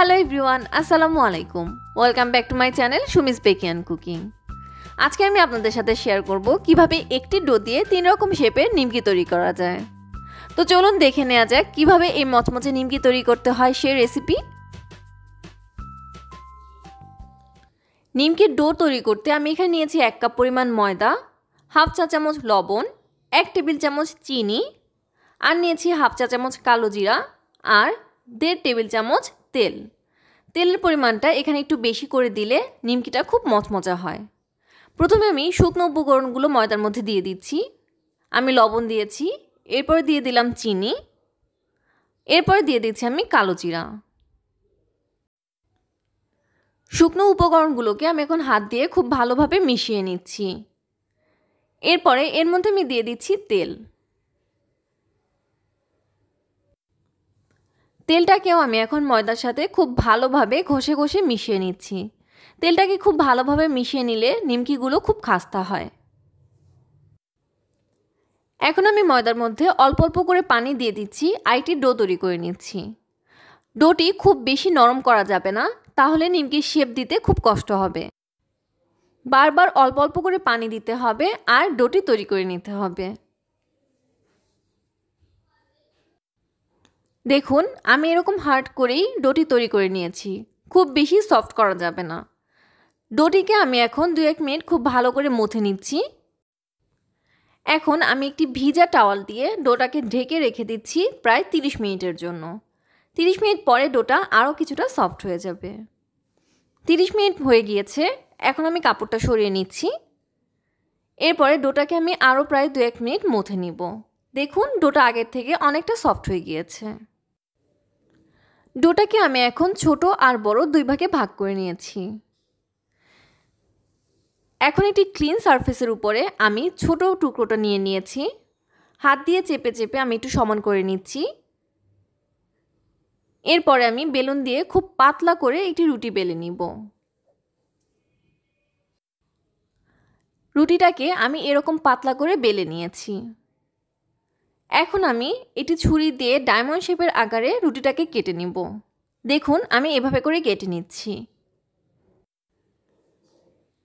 hello everyone আসসালামু আলাইকুম welcome back to my channel সুমিস বেকিয়ান কুকিং আজকে আমি আপনাদের সাথে শেয়ার করব কিভাবে একটি ডো দিয়ে তিন রকম শেপের নিমকি তৈরি করা যায় তো চলুন দেখে নেওয়া যাক কিভাবে এই মচমচে নিমকি তৈরি করতে হয় সেই রেসিপি নিমকির ডো তৈরি করতে আমি এখানে নিয়েছি এক কাপ পরিমাণ ময়দা হাফ চা চামচ লবণ এক টেবিল চামচ চিনি আর নিয়েছি হাফ চা চামচ কালো জিরা আর দেড় টেবিল চামচ তেল তেলের পরিমাণটা এখানে একটু বেশি করে দিলে নিমকিটা খুব মচমচা হয় প্রথমে আমি শুকনো উপকরণগুলো ময়দার মধ্যে দিয়ে দিচ্ছি আমি লবণ দিয়েছি এরপরে দিয়ে দিলাম চিনি এরপরে দিয়ে দিচ্ছি আমি কালো জিরা শুকনো উপকরণগুলোকে আমি এখন হাত দিয়ে খুব ভালোভাবে মিশিয়ে নিচ্ছি এরপরে এর মধ্যে আমি দিয়ে দিচ্ছি তেল তেলটাকেও আমি এখন ময়দার সাথে খুব ভালোভাবে ঘষে ঘষে মিশিয়ে নিচ্ছি তেলটাকে খুব ভালোভাবে মিশিয়ে নিলে নিমকিগুলো খুব খাস্তা হয় এখন আমি ময়দার মধ্যে অল্প অল্প করে পানি দিয়ে দিচ্ছি আইটি ডো তৈরি করে নিচ্ছি ডোটি খুব বেশি নরম করা যাবে না তাহলে নিমকির শেপ দিতে খুব কষ্ট হবে বারবার অল্প অল্প করে পানি দিতে হবে আর ডোটি তৈরি করে নিতে হবে দেখুন আমি এরকম হার্ড করেই ডোটি তৈরি করে নিয়েছি খুব বেশি সফট করা যাবে না ডোটিকে আমি এখন দু এক মিনিট খুব ভালো করে মুথে নিচ্ছি এখন আমি একটি ভিজা টাওয়াল দিয়ে ডোটাকে ঢেকে রেখে দিচ্ছি প্রায় তিরিশ মিনিটের জন্য তিরিশ মিনিট পরে ডোটা আরও কিছুটা সফট হয়ে যাবে তিরিশ মিনিট হয়ে গিয়েছে এখন আমি কাপড়টা সরিয়ে নিচ্ছি এরপরে ডোটাকে আমি আরও প্রায় দু এক মিনিট মুথে নিব দেখুন ডোটা আগের থেকে অনেকটা সফট হয়ে গিয়েছে ডোটাকে আমি এখন ছোট আর বড় দুই ভাগে ভাগ করে নিয়েছি এখন একটি ক্লিন সারফেসের উপরে আমি ছোট টুকরোটা নিয়ে নিয়েছি হাত দিয়ে চেপে চেপে আমি একটু সমান করে নিচ্ছি এরপরে আমি বেলুন দিয়ে খুব পাতলা করে একটি রুটি বেলে নিব রুটিটাকে আমি এরকম পাতলা করে বেলে নিয়েছি এখন আমি এটি ছুরি দিয়ে ডায়মন্ড শেপের আকারে রুটিটাকে কেটে নিব দেখুন আমি এভাবে করে কেটে নিচ্ছি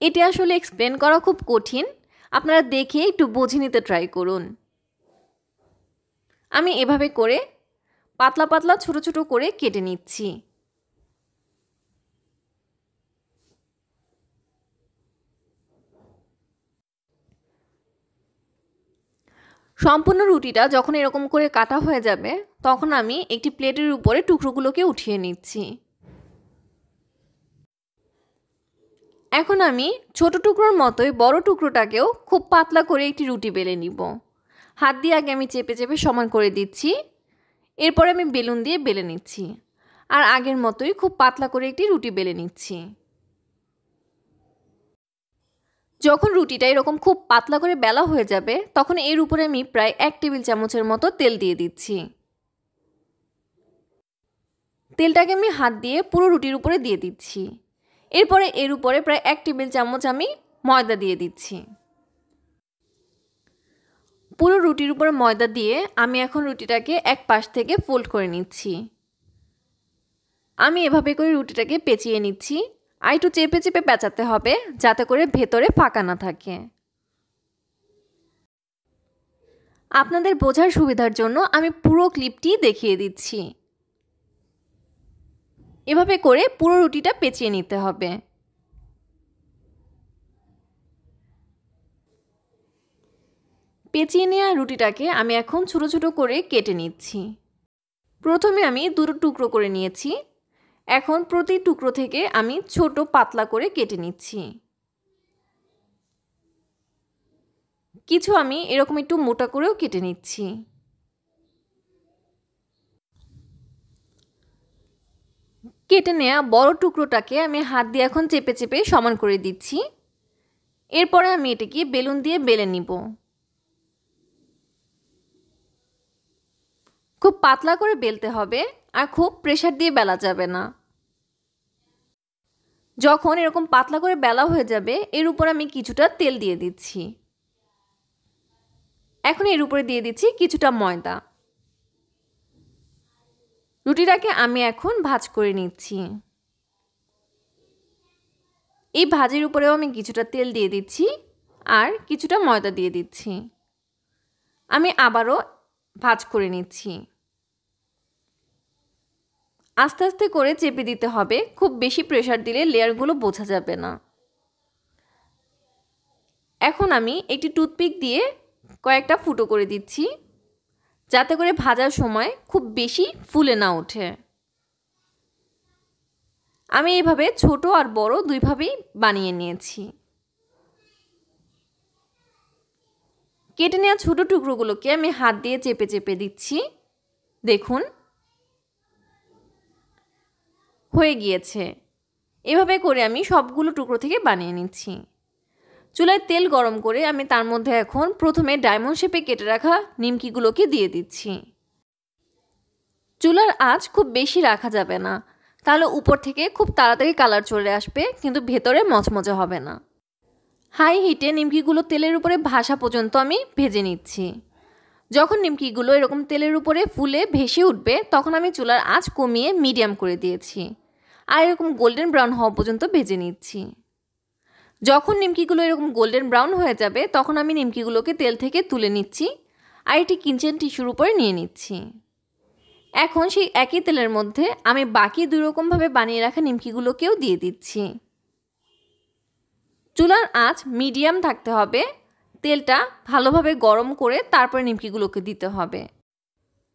এটি আসলে এক্সপ্লেন করা খুব কঠিন আপনারা দেখে একটু বুঝে নিতে ট্রাই করুন আমি এভাবে করে পাতলা পাতলা ছোট ছোট করে কেটে নিচ্ছি সম্পূর্ণ রুটিটা যখন এরকম করে কাটা হয়ে যাবে তখন আমি একটি প্লেটের উপরে টুকরোগুলোকে উঠিয়ে নিচ্ছি এখন আমি ছোট টুকরোর মতোই বড় টুকরোটাকেও খুব পাতলা করে একটি রুটি বেলে নিব হাত দিয়ে আগে আমি চেপে চেপে সমান করে দিচ্ছি এরপরে আমি বেলুন দিয়ে বেলে নিচ্ছি আর আগের মতোই খুব পাতলা করে একটি রুটি বেলে নিচ্ছি যখন রুটিটা এরকম খুব পাতলা করে বেলা হয়ে যাবে তখন এর উপরে আমি প্রায় এক টেবিল চামচের মতো তেল দিয়ে দিচ্ছি তেলটাকে আমি হাত দিয়ে পুরো রুটির উপরে দিয়ে দিচ্ছি এরপরে এর উপরে প্রায় এক টেবিল চামচ আমি ময়দা দিয়ে দিচ্ছি পুরো রুটির উপরে ময়দা দিয়ে আমি এখন রুটিটাকে এক পাশ থেকে ফোল্ড করে নিচ্ছি আমি এভাবে করে রুটিটাকে পেঁচিয়ে নিচ্ছি আর একটু চেপে চেপে পেঁচাতে হবে যাতে করে ভেতরে ফাঁকা না থাকে আপনাদের বোঝার সুবিধার জন্য আমি পুরো ক্লিপটি দেখিয়ে দিচ্ছি এভাবে করে পুরো রুটিটা পেঁচিয়ে নিতে হবে পেঁচিয়ে নেওয়া রুটিটাকে আমি এখন ছোট ছোট করে কেটে নিচ্ছি প্রথমে আমি দুটো টুকরো করে নিয়েছি এখন প্রতি টুকরো থেকে আমি ছোট পাতলা করে কেটে নিচ্ছি কিছু আমি এরকম একটু মোটা করেও কেটে নিচ্ছি কেটে নেয়া বড় টুকরোটাকে আমি হাত দিয়ে এখন চেপে চেপে সমান করে দিচ্ছি এরপরে আমি এটাকে বেলুন দিয়ে বেলে নিব খুব পাতলা করে বেলতে হবে আর খুব প্রেশার দিয়ে বেলা যাবে না যখন এরকম পাতলা করে বেলা হয়ে যাবে এর উপর আমি কিছুটা তেল দিয়ে দিচ্ছি এখন এর উপরে দিয়ে দিচ্ছি কিছুটা ময়দা রুটিটাকে আমি এখন ভাজ করে নিচ্ছি এই ভাজের উপরেও আমি কিছুটা তেল দিয়ে দিচ্ছি আর কিছুটা ময়দা দিয়ে দিচ্ছি আমি আবারও ভাজ করে নিচ্ছি আস্তে আস্তে করে চেপে দিতে হবে খুব বেশি প্রেশার দিলে লেয়ারগুলো বোঝা যাবে না এখন আমি একটি টুথপিক দিয়ে কয়েকটা ফুটো করে দিচ্ছি যাতে করে ভাজার সময় খুব বেশি ফুলে না ওঠে আমি এভাবে ছোট আর বড় দুইভাবেই বানিয়ে নিয়েছি কেটে নেওয়া ছোটো টুকরোগুলোকে আমি হাত দিয়ে চেপে চেপে দিচ্ছি দেখুন হয়ে গিয়েছে এভাবে করে আমি সবগুলো টুকরো থেকে বানিয়ে নিচ্ছি চুলায় তেল গরম করে আমি তার মধ্যে এখন প্রথমে ডায়মন্ড শেপে কেটে রাখা নিমকিগুলোকে দিয়ে দিচ্ছি চুলার আঁচ খুব বেশি রাখা যাবে না তাহলে উপর থেকে খুব তাড়াতাড়ি কালার চলে আসবে কিন্তু ভেতরে মচমচে হবে না হাই হিটে নিমকিগুলো তেলের উপরে ভাসা পর্যন্ত আমি ভেজে নিচ্ছি যখন নিমকিগুলো এরকম তেলের উপরে ফুলে ভেসে উঠবে তখন আমি চুলার আঁচ কমিয়ে মিডিয়াম করে দিয়েছি আর এরকম গোল্ডেন ব্রাউন হওয়া পর্যন্ত ভেজে নিচ্ছি যখন নিমকিগুলো এরকম গোল্ডেন ব্রাউন হয়ে যাবে তখন আমি নিমকিগুলোকে তেল থেকে তুলে নিচ্ছি আর এটি কিচেন টিস্যুর উপরে নিয়ে নিচ্ছি এখন সেই একই তেলের মধ্যে আমি বাকি দুই রকমভাবে বানিয়ে রাখা নিমকিগুলোকেও দিয়ে দিচ্ছি চুলার আঁচ মিডিয়াম থাকতে হবে তেলটা ভালোভাবে গরম করে তারপরে নিমকিগুলোকে দিতে হবে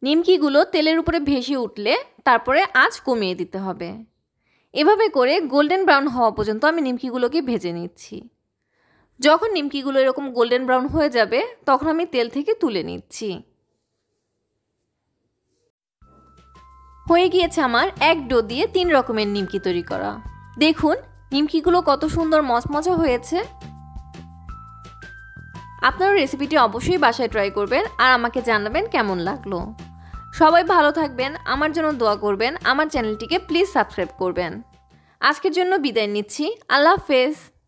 নিমকিগুলো তেলের উপরে ভেসে উঠলে তারপরে আঁচ কমিয়ে দিতে হবে এভাবে করে গোল্ডেন ব্রাউন হওয়া পর্যন্ত আমি নিমকিগুলোকে ভেজে নিচ্ছি যখন নিমকিগুলো এরকম গোল্ডেন ব্রাউন হয়ে যাবে তখন আমি তেল থেকে তুলে নিচ্ছি হয়ে গিয়েছে আমার এক ডো দিয়ে তিন রকমের নিমকি তৈরি করা দেখুন নিমকিগুলো কত সুন্দর মচমচা হয়েছে আপনারা রেসিপিটি অবশ্যই বাসায় ট্রাই করবেন আর আমাকে জানাবেন কেমন লাগলো সবাই ভালো থাকবেন আমার জন্য দোয়া করবেন আমার চ্যানেলটিকে প্লিজ সাবস্ক্রাইব করবেন আজকের জন্য বিদায় নিচ্ছি আল্লাহ হাফেজ